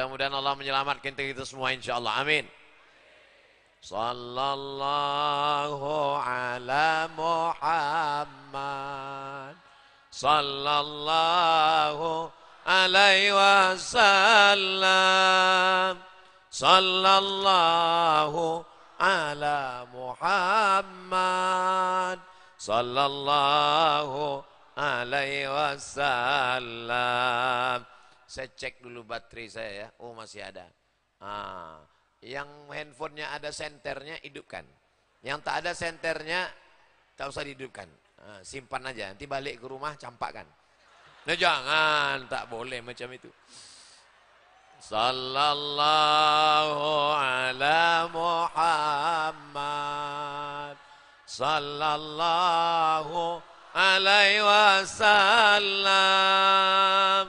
Mudah-mudahan Allah menyelamatkan kita semua insyaallah. Amin. Sallallahu ala Muhammad Sallallahu alaihi wasallam Sallallahu ala Muhammad Sallallahu alaihi wasallam saya cek dulu baterai saya ya. Oh masih ada. Ah, yang handphonenya ada senternya hidupkan. Yang tak ada senternya tak usah dihidupkan. Ah, simpan aja. Nanti balik ke rumah campakkan. Nah jangan, tak boleh macam itu. Sallallahu ala Muhammad Sallallahu alaihi wasallam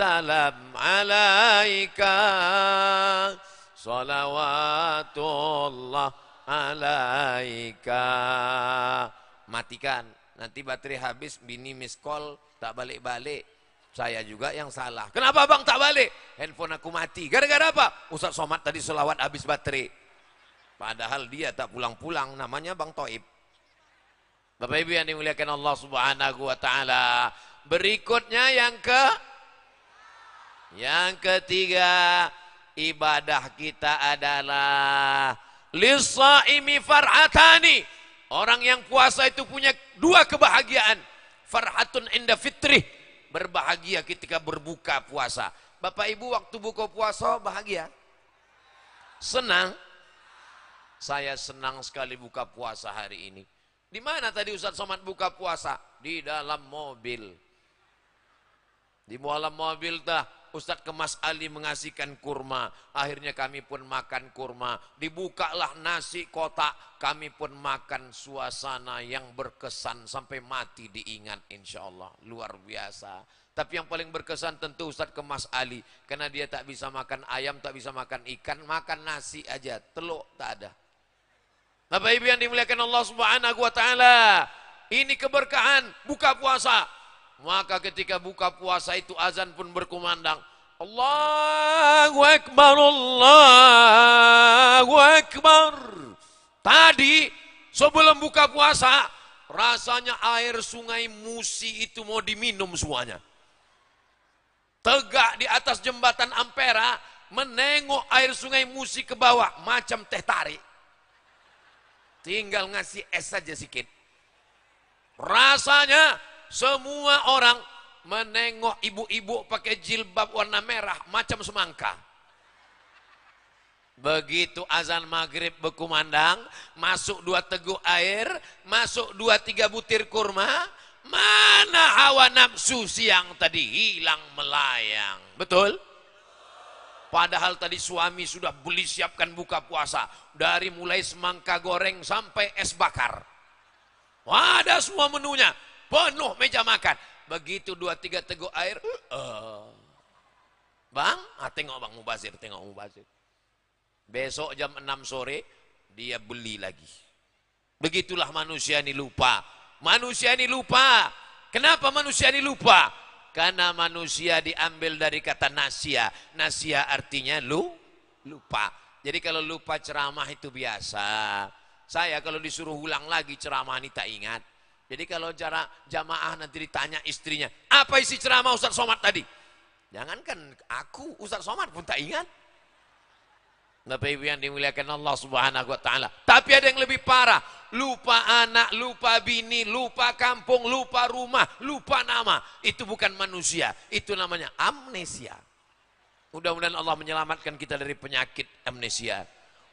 salam alaika Salawatullah alaika Matikan Nanti baterai habis bini call tak balik-balik Saya juga yang salah Kenapa bang tak balik? Handphone aku mati Gara-gara apa? Ustaz Somad tadi selawat habis baterai Padahal dia tak pulang-pulang Namanya Bang Toib Bapak Ibu yang dimuliakan Allah subhanahu wa ta'ala Berikutnya yang ke yang ketiga, ibadah kita adalah lisaimi farhatani. Orang yang puasa itu punya dua kebahagiaan. Farhatun inda fitri. Berbahagia ketika berbuka puasa. Bapak Ibu waktu buka puasa bahagia? Senang? Saya senang sekali buka puasa hari ini. Di mana tadi Ustaz Somad buka puasa? Di dalam mobil. Di dalam mobil tah Ustadz Kemas Ali mengasihkan kurma. Akhirnya kami pun makan kurma. Dibukalah nasi kotak. Kami pun makan suasana yang berkesan sampai mati diingat insya Allah. Luar biasa. Tapi yang paling berkesan tentu Ustadz Kemas Ali. Karena dia tak bisa makan ayam, tak bisa makan ikan. Makan nasi aja. Teluk tak ada. Bapak Ibu yang dimuliakan Allah Subhanahu wa taala. Ini keberkahan buka puasa. Maka ketika buka puasa itu azan pun berkumandang. Allahu Akbar, Allahu Akbar. Tadi sebelum buka puasa, rasanya air sungai Musi itu mau diminum semuanya. Tegak di atas jembatan Ampera, menengok air sungai Musi ke bawah, macam teh tarik. Tinggal ngasih es saja sedikit. Rasanya semua orang menengok ibu-ibu pakai jilbab warna merah macam semangka. Begitu azan maghrib berkumandang, masuk dua teguk air, masuk dua tiga butir kurma, mana hawa nafsu siang tadi hilang melayang. Betul? Padahal tadi suami sudah beli siapkan buka puasa. Dari mulai semangka goreng sampai es bakar. Wah, ada semua menunya penuh meja makan. Begitu dua tiga teguk air, uh, bang, ah, tengok bang Mubazir, tengok Mubazir. Besok jam enam sore, dia beli lagi. Begitulah manusia ini lupa. Manusia ini lupa. Kenapa manusia ini lupa? Karena manusia diambil dari kata nasia. Nasia artinya lu, lupa. Jadi kalau lupa ceramah itu biasa. Saya kalau disuruh ulang lagi ceramah ini tak ingat. Jadi kalau jarak jamaah nanti ditanya istrinya, apa isi ceramah Ustaz Somad tadi? Jangankan aku, Ustaz Somad pun tak ingat. Bapak Ibu yang dimuliakan Allah Subhanahu wa taala. Tapi ada yang lebih parah, lupa anak, lupa bini, lupa kampung, lupa rumah, lupa nama. Itu bukan manusia, itu namanya amnesia. Mudah-mudahan Allah menyelamatkan kita dari penyakit amnesia.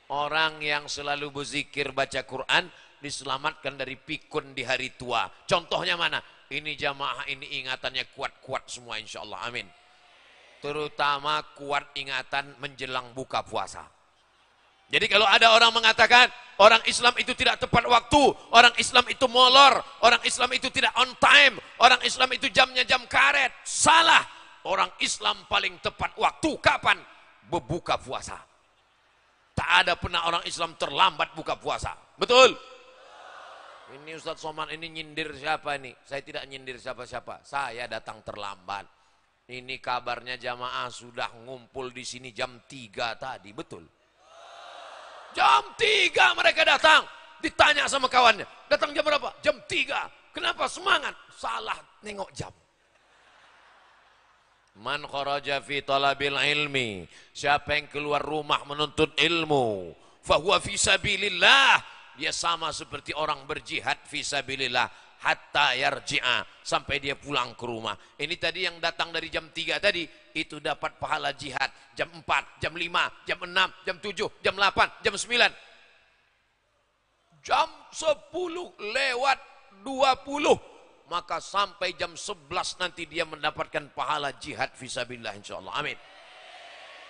Orang yang selalu berzikir baca Quran diselamatkan dari pikun di hari tua. Contohnya mana? Ini jamaah ini ingatannya kuat-kuat semua insya Allah. Amin. Terutama kuat ingatan menjelang buka puasa. Jadi kalau ada orang mengatakan orang Islam itu tidak tepat waktu, orang Islam itu molor, orang Islam itu tidak on time, orang Islam itu jamnya jam karet, salah. Orang Islam paling tepat waktu kapan? Berbuka puasa. Tak ada pernah orang Islam terlambat buka puasa. Betul? Ini Ustadz Soman ini nyindir siapa ini? Saya tidak nyindir siapa-siapa. Saya datang terlambat. Ini kabarnya jamaah sudah ngumpul di sini jam 3 tadi, betul? Jam 3 mereka datang. Ditanya sama kawannya, datang jam berapa? Jam 3. Kenapa semangat? Salah nengok jam. Man kharaja fi talabil ilmi. Siapa yang keluar rumah menuntut ilmu, fahuwa fi sabilillah dia sama seperti orang berjihad visabilillah hatta yarji'a sampai dia pulang ke rumah. Ini tadi yang datang dari jam 3 tadi itu dapat pahala jihad jam 4, jam 5, jam 6, jam 7, jam 8, jam 9. Jam 10 lewat 20 maka sampai jam 11 nanti dia mendapatkan pahala jihad visabilillah insyaallah. Amin.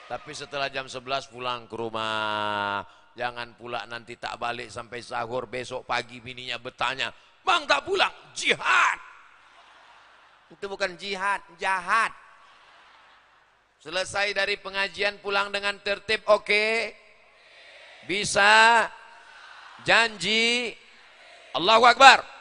Tapi setelah jam 11 pulang ke rumah Jangan pula nanti tak balik sampai sahur besok pagi bininya bertanya, "Bang tak pulang? Jihad." Itu bukan jihad, jahat. Selesai dari pengajian pulang dengan tertib, oke? Okay? Bisa? Janji? Allahu Akbar.